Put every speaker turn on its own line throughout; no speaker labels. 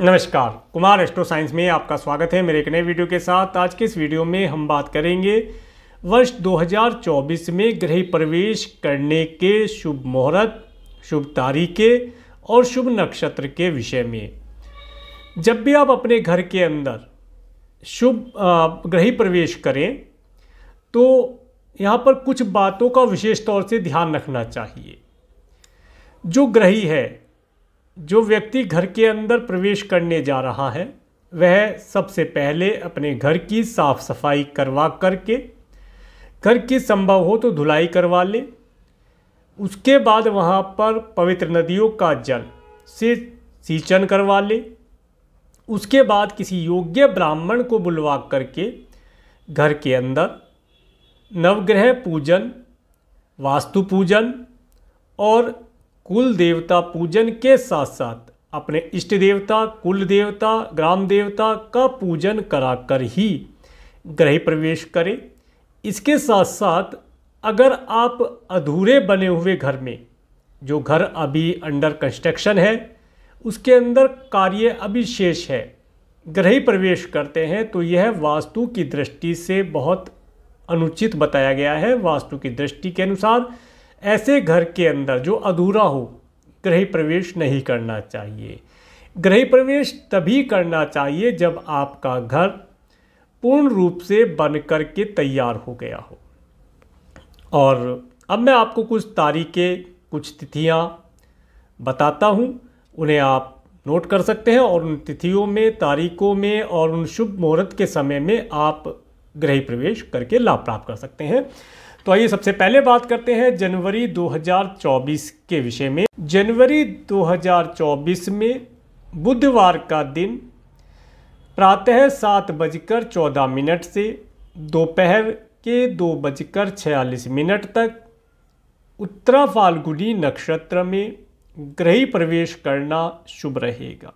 नमस्कार Kumar astro science में आपका स्वागत है मेरे एक नए वीडियो के साथ आज के इस वीडियो में हम बात करेंगे वर्ष 2024 में गृह प्रवेश करने के शुभ मुहूर्त शुभ तारीखें और शुभ नक्षत्र के विषय में जब भी आप अपने घर के अंदर शुभ गृह प्रवेश करें तो यहाँ पर कुछ बातों का विशेष तौर से ध्यान रखना चाहिए जो ग्रही है जो व्यक्ति घर के अंदर प्रवेश करने जा रहा है वह सबसे पहले अपने घर की साफ सफाई करवा करके घर की संभव हो तो धुलाई करवा ले उसके बाद वहाँ पर पवित्र नदियों का जल से सिंचन करवा ले उसके बाद किसी योग्य ब्राह्मण को बुलवा करके घर के अंदर नवग्रह पूजन वास्तु पूजन और कुल देवता पूजन के साथ साथ अपने इष्ट देवता कुल देवता ग्राम देवता का पूजन कराकर ही गृह प्रवेश करें इसके साथ साथ अगर आप अधूरे बने हुए घर में जो घर अभी अंडर कंस्ट्रक्शन है उसके अंदर कार्य अभी शेष है गृह प्रवेश करते हैं तो यह वास्तु की दृष्टि से बहुत अनुचित बताया गया है वास्तु की दृष्टि के अनुसार ऐसे घर के अंदर जो अधूरा हो गृह प्रवेश नहीं करना चाहिए गृह प्रवेश तभी करना चाहिए जब आपका घर पूर्ण रूप से बन कर के तैयार हो गया हो और अब मैं आपको कुछ तारीखें कुछ तिथियां बताता हूं उन्हें आप नोट कर सकते हैं और उन तिथियों में तारीखों में और उन शुभ मुहूर्त के समय में आप गृह प्रवेश करके लाभ प्राप्त कर सकते हैं तो आइए सबसे पहले बात करते हैं जनवरी 2024 के विषय में जनवरी 2024 में बुधवार का दिन प्रातः सात बजकर चौदह मिनट से दोपहर के दो बजकर छियालीस मिनट तक उत्तरा फाल्गुनी नक्षत्र में ग्रही प्रवेश करना शुभ रहेगा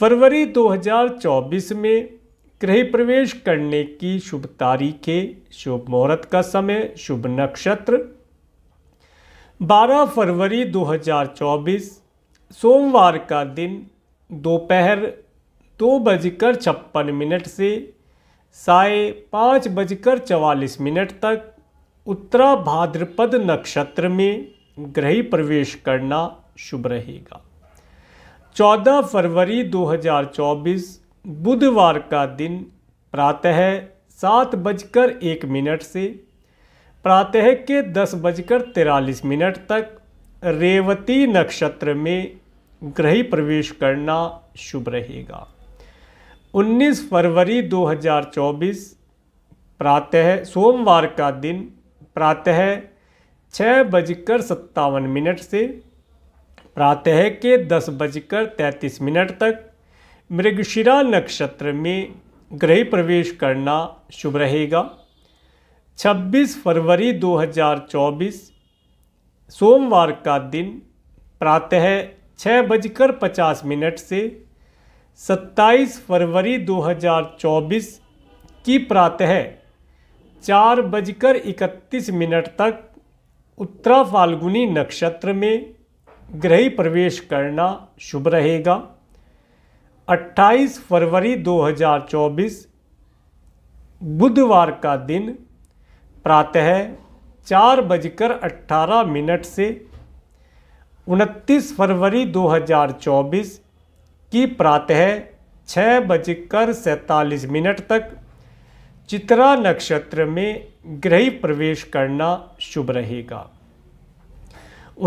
फरवरी 2024 में गृह प्रवेश करने की शुभ तारीखें शुभ मुहूर्त का समय शुभ नक्षत्र 12 फरवरी 2024 सोमवार का दिन दोपहर दो बजकर छप्पन मिनट से साय पाँच बजकर चवालीस मिनट तक उत्तरा भाद्रपद नक्षत्र में ग्रह प्रवेश करना शुभ रहेगा 14 फरवरी 2024 बुधवार का दिन प्रातः सात बजकर एक मिनट से प्रातः के दस बजकर तिरालीस मिनट तक रेवती नक्षत्र में ग्रही प्रवेश करना शुभ रहेगा 19 फरवरी 2024 प्रातः सोमवार का दिन प्रातः छः बजकर सत्तावन मिनट से प्रातः के दस बजकर तैंतीस मिनट तक मृगशिरा नक्षत्र में ग्रह प्रवेश करना शुभ रहेगा 26 फरवरी 2024 सोमवार का दिन प्रातः छः बजकर पचास मिनट से 27 फरवरी 2024 की प्रातः चार बजकर इकतीस मिनट तक उत्तरा फाल्गुनी नक्षत्र में ग्रही प्रवेश करना शुभ रहेगा 28 फरवरी 2024 बुधवार का दिन प्रातः चार बजकर अट्ठारह मिनट से 29 फरवरी 2024 की प्रातः छः बजकर सैंतालीस मिनट तक चित्रा नक्षत्र में ग्रह प्रवेश करना शुभ रहेगा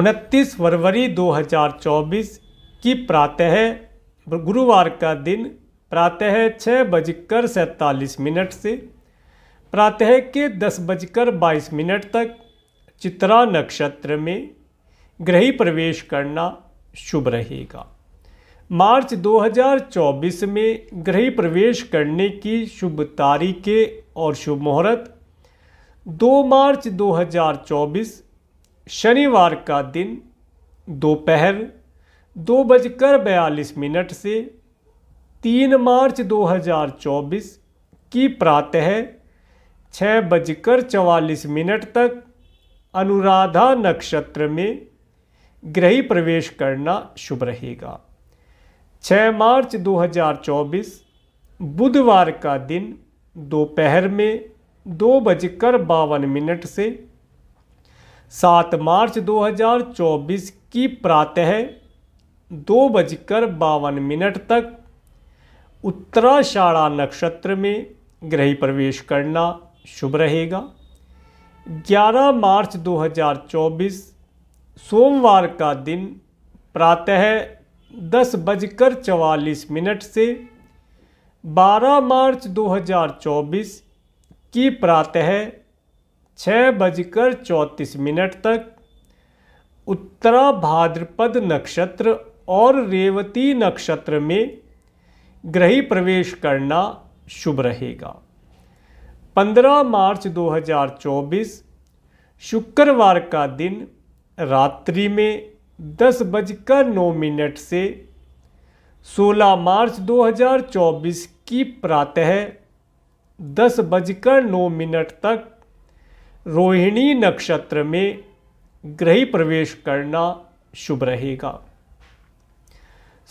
29 फरवरी 2024 की प्रातः गुरुवार का दिन प्रातः छः बजकर सैंतालीस मिनट से प्रातः के दस बजकर बाईस मिनट तक चित्रा नक्षत्र में ग्रही प्रवेश करना शुभ रहेगा मार्च 2024 में ग्रही प्रवेश करने की शुभ तारीखें और शुभ मुहूर्त 2 मार्च 2024 शनिवार का दिन दोपहर दो बजकर बयालीस मिनट से तीन मार्च 2024 की प्रातः छः बजकर चवालीस मिनट तक अनुराधा नक्षत्र में ग्रही प्रवेश करना शुभ रहेगा 6 मार्च 2024 बुधवार का दिन दोपहर में दो बजकर बावन मिनट से सात मार्च 2024 की प्रातः दो बजकर बावन मिनट तक उत्तराषाढ़ा नक्षत्र में ग्रह प्रवेश करना शुभ रहेगा 11 मार्च 2024 सोमवार का दिन प्रातः दस बजकर चवालीस मिनट से 12 मार्च 2024 की प्रातः छः बजकर चौंतीस मिनट तक उत्तरा भाद्रपद नक्षत्र और रेवती नक्षत्र में ग्रही प्रवेश करना शुभ रहेगा 15 मार्च 2024 शुक्रवार का दिन रात्रि में दस बजकर नौ मिनट से 16 मार्च 2024 की प्रातः दस बजकर नौ मिनट तक रोहिणी नक्षत्र में ग्रही प्रवेश करना शुभ रहेगा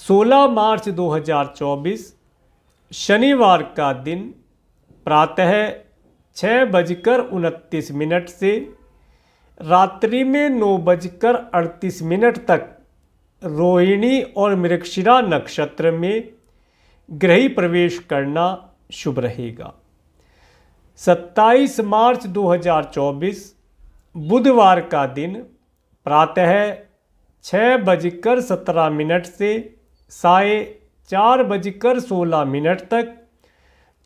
16 मार्च 2024 शनिवार का दिन प्रातः छः बजकर उनतीस मिनट से रात्रि में नौ बजकर अड़तीस मिनट तक रोहिणी और मृक्षिरा नक्षत्र में ग्रही प्रवेश करना शुभ रहेगा 27 मार्च 2024 बुधवार का दिन प्रातः छः बजकर सत्रह मिनट से साय चार बजकर सोलह मिनट तक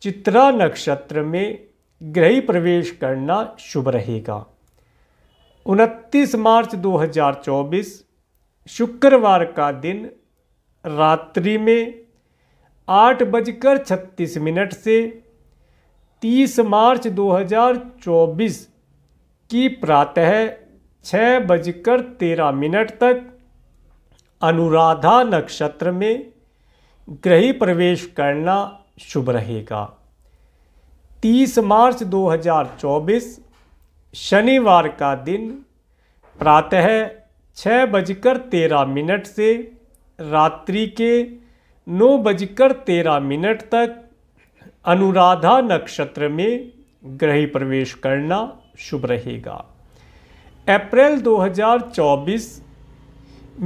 चित्रा नक्षत्र में ग्रह प्रवेश करना शुभ रहेगा 29 मार्च 2024 शुक्रवार का दिन रात्रि में आठ बजकर छत्तीस मिनट से 30 मार्च 2024 की प्रातः छः बजकर तेरह मिनट तक अनुराधा नक्षत्र में ग्रह प्रवेश करना शुभ रहेगा 30 मार्च 2024 शनिवार का दिन प्रातः छः बजकर तेरह मिनट से रात्रि के नौ बजकर तेरह मिनट तक अनुराधा नक्षत्र में ग्रही प्रवेश करना शुभ रहेगा अप्रैल 2024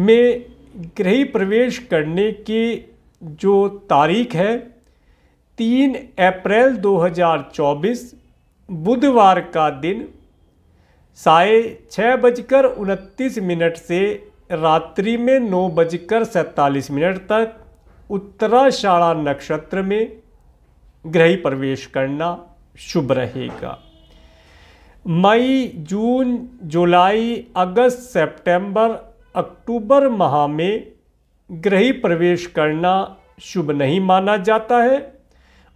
में गृह प्रवेश करने की जो तारीख है तीन अप्रैल 2024 बुधवार का दिन साय छः बजकर उनतीस मिनट से रात्रि में नौ बजकर सैंतालीस मिनट तक उत्तराशाला नक्षत्र में गृह प्रवेश करना शुभ रहेगा मई जून जुलाई अगस्त सितंबर अक्टूबर माह में गृह प्रवेश करना शुभ नहीं माना जाता है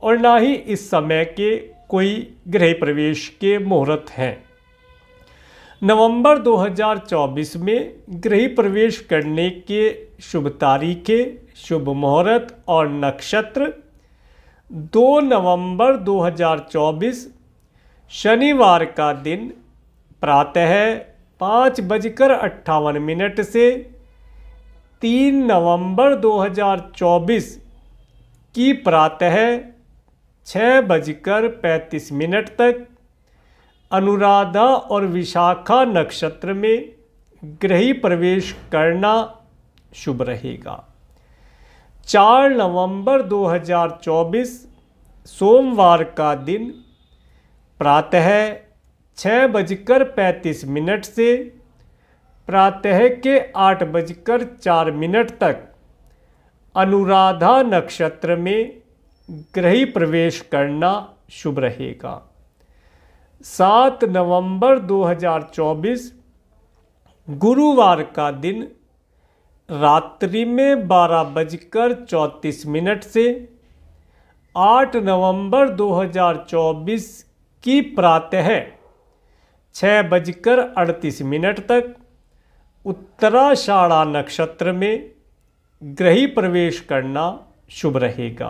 और ना ही इस समय के कोई गृह प्रवेश के मुहूर्त हैं नवंबर 2024 में गृह प्रवेश करने के शुभ तारीखें शुभ मुहूर्त और नक्षत्र 2 नवंबर 2024 शनिवार का दिन प्रातः पाँच बजकर अट्ठावन मिनट से तीन नवंबर 2024 की प्रातः छः बजकर पैंतीस मिनट तक अनुराधा और विशाखा नक्षत्र में ग्रही प्रवेश करना शुभ रहेगा चार नवंबर 2024 सोमवार का दिन प्रातः छः बजकर पैंतीस मिनट से प्रातः के आठ बजकर चार मिनट तक अनुराधा नक्षत्र में ग्रही प्रवेश करना शुभ रहेगा सात नवंबर 2024 गुरुवार का दिन रात्रि में बारह बजकर चौंतीस मिनट से आठ नवंबर 2024 की प्रातः छः बजकर अड़तीस मिनट तक उत्तराषाढ़ा नक्षत्र में ग्रही प्रवेश करना शुभ रहेगा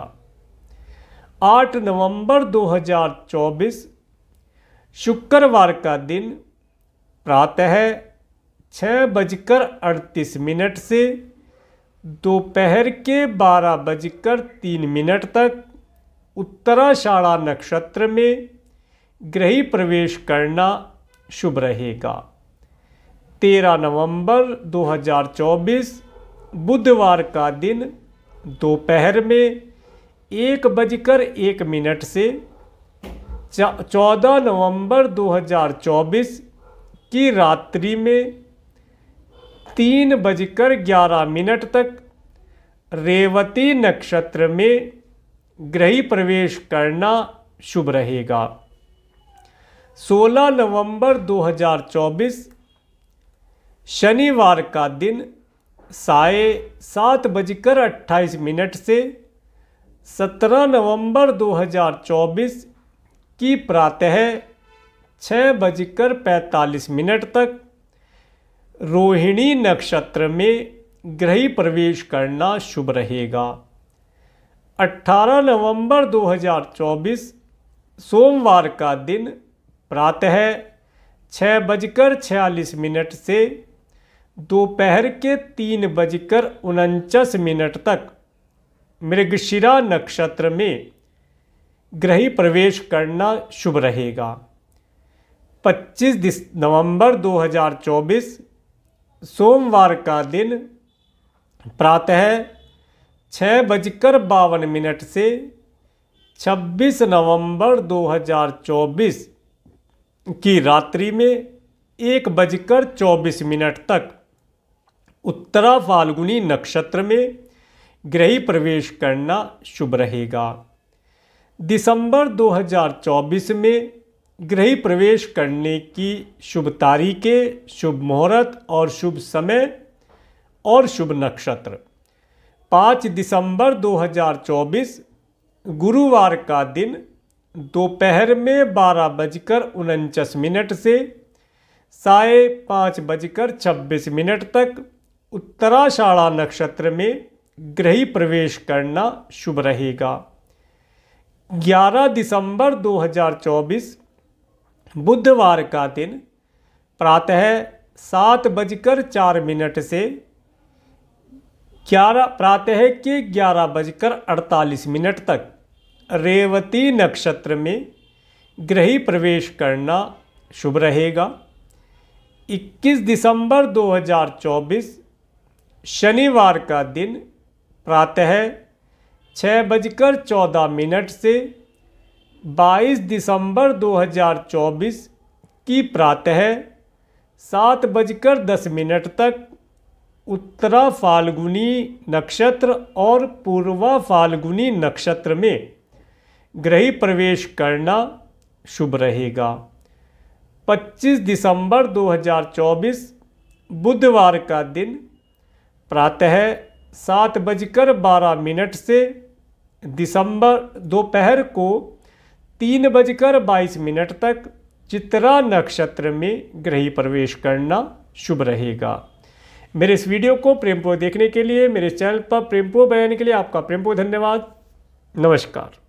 8 नवंबर 2024 शुक्रवार का दिन प्रातः छः बजकर अड़तीस मिनट से दोपहर के बारह बजकर तीन मिनट तक उत्तराषाढ़ा नक्षत्र में ग्रही प्रवेश करना शुभ रहेगा 13 नवंबर 2024 बुधवार का दिन दोपहर में एक बजकर एक मिनट से चौदह नवंबर 2024 की रात्रि में तीन बजकर ग्यारह मिनट तक रेवती नक्षत्र में ग्रही प्रवेश करना शुभ रहेगा 16 नवंबर 2024 शनिवार का दिन साय सात बजकर अट्ठाईस मिनट से 17 नवंबर 2024 की प्रातः छः बजकर पैंतालीस मिनट तक रोहिणी नक्षत्र में ग्रही प्रवेश करना शुभ रहेगा 18 नवंबर 2024 सोमवार का दिन प्रातः छः बजकर छियालीस मिनट से दोपहर के तीन बजकर उनचास मिनट तक मृगशिरा नक्षत्र में ग्रही प्रवेश करना शुभ रहेगा 25 नवंबर 2024 सोमवार का दिन प्रातः छः बजकर बावन मिनट से 26 नवंबर 2024 की रात्रि में एक बजकर चौबीस मिनट तक उत्तरा फाल्गुनी नक्षत्र में ग्रही प्रवेश करना शुभ रहेगा दिसंबर 2024 में ग्रही प्रवेश करने की शुभ तारीखें शुभ मुहूर्त और शुभ समय और शुभ नक्षत्र पाँच दिसंबर 2024 गुरुवार का दिन दोपहर में बारह बजकर उनचास मिनट से साय पाँच बजकर छब्बीस मिनट तक उत्तराषाढ़ा नक्षत्र में ग्रही प्रवेश करना शुभ रहेगा 11 दिसंबर 2024 बुधवार का दिन प्रातः सात बजकर चार मिनट से ग्यारह प्रातः के ग्यारह बजकर अड़तालीस मिनट तक रेवती नक्षत्र में ग्रही प्रवेश करना शुभ रहेगा 21 दिसंबर 2024 शनिवार का दिन प्रातः छः बजकर चौदह मिनट से 22 दिसंबर 2024 की प्रातः सात बजकर दस मिनट तक उत्तरा फाल्गुनी नक्षत्र और पूर्वा फाल्गुनी नक्षत्र में गृह प्रवेश करना शुभ रहेगा 25 दिसंबर 2024 बुधवार का दिन प्रातः सात बजकर बारह मिनट से दिसंबर दोपहर को तीन बजकर बाईस मिनट तक चित्रा नक्षत्र में ग्रही प्रवेश करना शुभ रहेगा मेरे इस वीडियो को प्रेमपो देखने के लिए मेरे चैनल पर प्रेमपो बनाने के लिए आपका प्रेमपो धन्यवाद नमस्कार